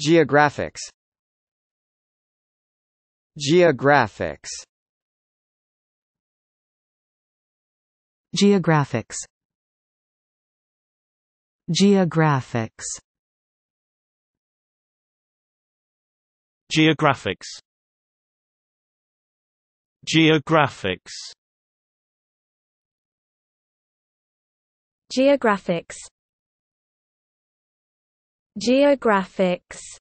Geographics Geographics Geographics Geographics Geographics Geographics Geographics Geographics